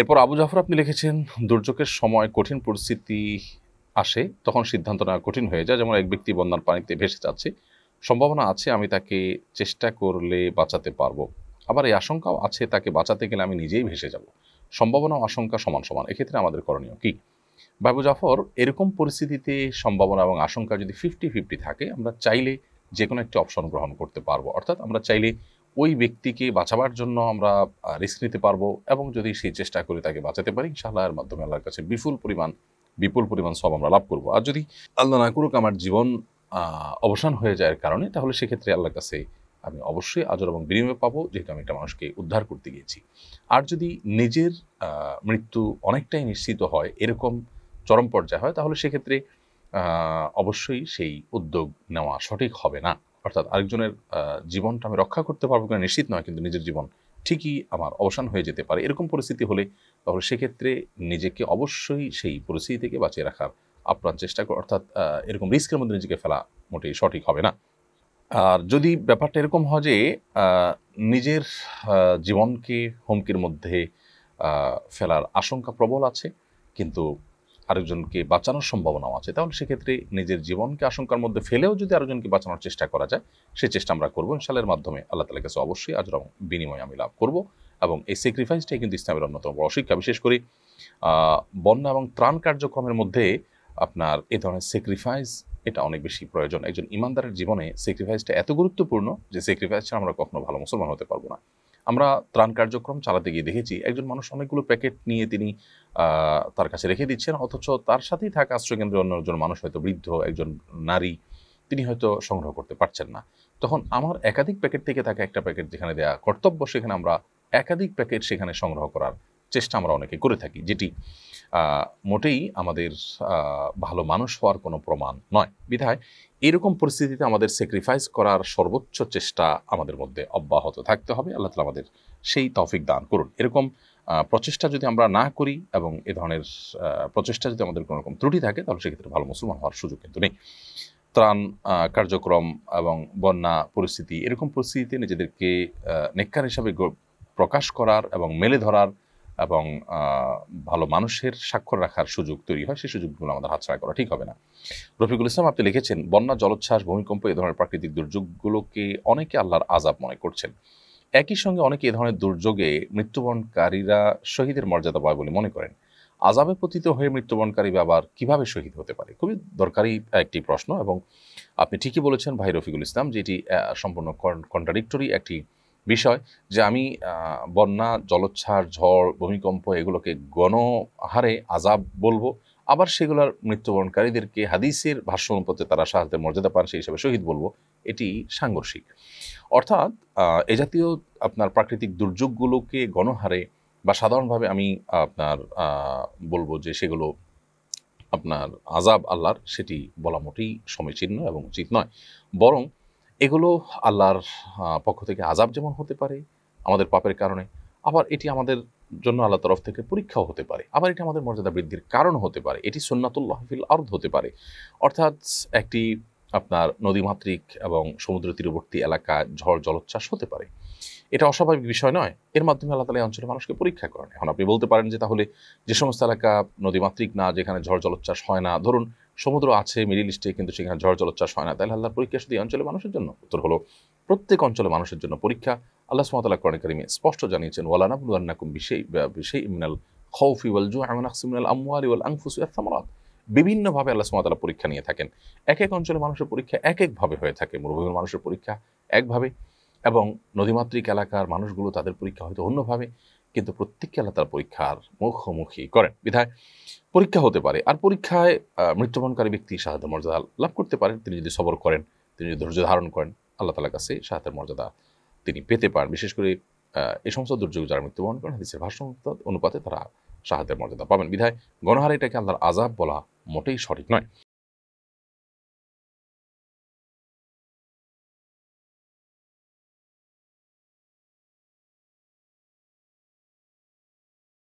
এরপর আবু জাফর আপনি লিখেছেন দুর্যোগের সময় কঠিন পরিস্থিতি আসে তখন সিদ্ধান্ত নেওয়া কঠিন হয়ে যায় যেমন এক ব্যক্তি বন্যার পানিতে ভেসে যাচ্ছে সম্ভাবনা আছে আমি তাকে চেষ্টা করলে বাঁচাতে পারবো আবার এই আশঙ্কাও আছে তাকে বাঁচাতে গেলে আমি নিজেই ভেসে যাব সম্ভাবনা আশঙ্কা সমান সমান এক্ষেত্রে আমাদের করণীয় কি বাবু জাফর এরকম পরিস্থিতিতে সম্ভাবনা এবং আশঙ্কা যদি ফিফটি ফিফটি থাকে আমরা চাইলে যে কোনো একটি অপশন গ্রহণ করতে পারবো অর্থাৎ আমরা চাইলে ওই ব্যক্তিকে বাঁচাবার জন্য আমরা রিস্ক নিতে পারবো এবং যদি সেই চেষ্টা করে তাকে বাঁচাতে পারি ইনশাআল্লাহ এর মাধ্যমে আল্লাহর কাছে বিপুল পরিমাণ বিপুল পরিমাণ সব আমরা লাভ করব আর যদি আল্লাহ না করুক আমার জীবন অবসান হয়ে যাওয়ার কারণে তাহলে সেক্ষেত্রে আল্লাহর কাছে আমি অবশ্যই আজর এবং বিনিময় পাবো যেহেতু আমি একটা মানুষকে উদ্ধার করতে গিয়েছি আর যদি নিজের মৃত্যু অনেকটাই নিশ্চিত হয় এরকম চরম পর্যায়ে হয় তাহলে সেক্ষেত্রে অবশ্যই সেই উদ্যোগ নেওয়া সঠিক হবে না অর্থাৎ আরেকজনের জীবনটা আমি রক্ষা করতে পারবো কিনা নিশ্চিত নয় কিন্তু নিজের জীবন ঠিকই আমার অবসান হয়ে যেতে পারে এরকম পরিস্থিতি হলে তাহলে সেক্ষেত্রে নিজেকে অবশ্যই সেই পরিস্থিতি থেকে বাঁচিয়ে রাখার আপ্রাণ চেষ্টা করে অর্থাৎ এরকম রিস্কের মধ্যে নিজেকে ফেলা মোটেই সঠিক হবে না আর যদি ব্যাপারটা এরকম হয় যে নিজের জীবনকে হুমকির মধ্যে ফেলার আশঙ্কা প্রবল আছে কিন্তু আরেকজনকে বাঁচানোর সম্ভাবনাও আছে তাহলে সেক্ষেত্রে নিজের জীবনকে আশঙ্কার মধ্যে ফেলেও যদি আরেকজনকে বাঁচানোর চেষ্টা করা যায় সে চেষ্টা আমরা করবো ইনশালের মাধ্যমে আল্লাহ তালের কাছে অবশ্যই আজ বিনিময় আমি লাভ করব এবং এই স্যাক্রিফাইসটাই কিন্তু ইসলামের অন্যতম বড় শিক্ষা বিশেষ করে বন্যা এবং ত্রাণ কার্যক্রমের মধ্যে আপনার এ ধরনের স্যাক্রিফাইস এটা অনেক বেশি প্রয়োজন একজন ইমানদারের জীবনে স্যাক্রিফাইসটা এত গুরুত্বপূর্ণ যে স্যাক্রিফাইস ছাড়া আমরা কখনো ভালো মুসলমান হতে পারবো না আমরা ত্রাণ কার্যক্রম চালাতে গিয়ে দেখেছি একজন মানুষ অনেকগুলো প্যাকেট নিয়ে তিনি তার কাছে রেখে দিচ্ছেন অথচ তার সাথেই থাকা আশ্রয়কেন্দ্রে অন্য একজন মানুষ হয়তো বৃদ্ধ একজন নারী তিনি হয়তো সংগ্রহ করতে পারছেন না তখন আমার একাধিক প্যাকেট থেকে থাকা একটা প্যাকেট যেখানে দেওয়া কর্তব্য সেখানে আমরা একাধিক প্যাকেট সেখানে সংগ্রহ করার চেষ্টা আমরা অনেকে করে থাকি যেটি মোটেই আমাদের ভালো মানুষ হওয়ার কোনো প্রমাণ নয় বিধায় এরকম পরিস্থিতিতে আমাদের স্যাক্রিফাইস করার সর্বোচ্চ চেষ্টা আমাদের মধ্যে অব্যাহত থাকতে হবে আল্লাহ তালা আমাদের সেই তফিক দান করুন এরকম প্রচেষ্টা যদি আমরা না করি এবং এ ধরনের প্রচেষ্টা যদি আমাদের কোনো রকম ত্রুটি থাকে তাহলে সেক্ষেত্রে ভালো মুসলমান হওয়ার সুযোগ কিন্তু নেই ত্রাণ কার্যক্রম এবং বন্যা পরিস্থিতি এরকম পরিস্থিতিতে নিজেদেরকে নেককার হিসাবে প্রকাশ করার এবং মেলে ধরার এবং ভালো মানুষের স্বাক্ষর রাখার সুযোগ তৈরি হয় সেই সুযোগগুলো আমাদের হাতছাড়া করা ঠিক হবে না রফিকুল ইসলাম আপনি লিখেছেন বন্যা জলোচ্ছ্বাস ভূমিকম্প এ ধরনের প্রাকৃতিক দুর্যোগগুলোকে অনেকে আল্লাহর আজাব মনে করছেন একই সঙ্গে অনেকে এ ধরনের দুর্যোগে মৃত্যুবরণকারীরা শহীদের মর্যাদা পায় বলে মনে করেন আজাবে পতিত হয়ে মৃত্যুবরণকারী আবার কিভাবে শহীদ হতে পারে খুবই দরকারি একটি প্রশ্ন এবং আপনি ঠিকই বলেছেন ভাই রফিকুল ইসলাম যেটি সম্পূর্ণ কন্ট্রাডিক্টরি একটি বিষয় যে আমি বন্যা জলোচ্ছ্বাস ঝড় ভূমিকম্প এগুলোকে গণহারে আজাব বলবো আবার সেগুলোর মৃত্যুবরণকারীদেরকে হাদিসের ভাষ্য অনুপাতে তারা সাহায্যের মর্যাদা পান সেই হিসাবে শহীদ বলবো এটি সাংঘর্ষিক অর্থাৎ এ জাতীয় আপনার প্রাকৃতিক দুর্যোগগুলোকে গণহারে বা সাধারণভাবে আমি আপনার বলবো যে সেগুলো আপনার আজাব আল্লাহর সেটি বলা মোটেই সমীচীন এবং উচিত নয় বরং এগুলো আল্লাহর পক্ষ থেকে আজাব যেমন হতে পারে আমাদের পাপের কারণে আবার এটি আমাদের জন্য আল্লাহ তরফ থেকে পরীক্ষাও হতে পারে আবার এটি আমাদের মর্যাদা বৃদ্ধির কারণ হতে পারে এটি সুন্নাতুল্লাহ ফিল আর্দ হতে পারে অর্থাৎ একটি আপনার নদীমাতৃক এবং সমুদ্র তীরবর্তী এলাকা ঝড় জলোচ্ছ্বাস হতে পারে এটা অস্বাভাবিক বিষয় নয় এর মাধ্যমে আল্লাহ তালা অঞ্চলের মানুষকে পরীক্ষা করেন এখন আপনি বলতে পারেন যে তাহলে যে সমস্ত এলাকা নদীমাতৃক না যেখানে ঝড় জলোচ্ছ্বাস হয় না ধরুন সমুদ্র আছে মিডিল ইস্টে কিন্তু সেখানে ঝড় জলোচ্ছ্বাস হয় না তাহলে আল্লাহর পরীক্ষা শুধু এই অঞ্চলের মানুষের জন্য উত্তর হলো প্রত্যেক অঞ্চলের মানুষের জন্য পরীক্ষা আল্লাহ সুমতাল্লাহ করণ কারিমে স্পষ্ট জানিয়েছেন ওয়ালানা বিশেষ বিশেই ইমিনাল খৌফি ওয়াল জু আমিনাল আমুয়াল ওয়াল আংফুস বিভিন্নভাবে আল্লাহ সুমতাল্লাহ পরীক্ষা নিয়ে থাকেন এক এক অঞ্চলের মানুষের পরীক্ষা এক একভাবে হয়ে থাকে মরুভূমির মানুষের পরীক্ষা একভাবে এবং নদীমাতৃক এলাকার মানুষগুলো তাদের পরীক্ষা হয়তো অন্যভাবে কিন্তু প্রত্যেককে আল্লাহ তার পরীক্ষার মুখোমুখি করেন বিধায় পরীক্ষা হতে পারে আর পরীক্ষায় মৃত্যুবরণকারী ব্যক্তি সাহায্যের মর্যাদা লাভ করতে পারেন তিনি যদি সবর করেন তিনি যদি ধৈর্য ধারণ করেন আল্লাহ তালার কাছে সাহায্যের মর্যাদা তিনি পেতে পারেন বিশেষ করে এই সমস্ত দুর্যোগ যারা মৃত্যুবরণ করেন হাদিসের ভাষণ অনুপাতে তারা সাহায্যের মর্যাদা পাবেন বিধায় গণহারে এটাকে আল্লাহর আজাব বলা মোটেই সঠিক নয়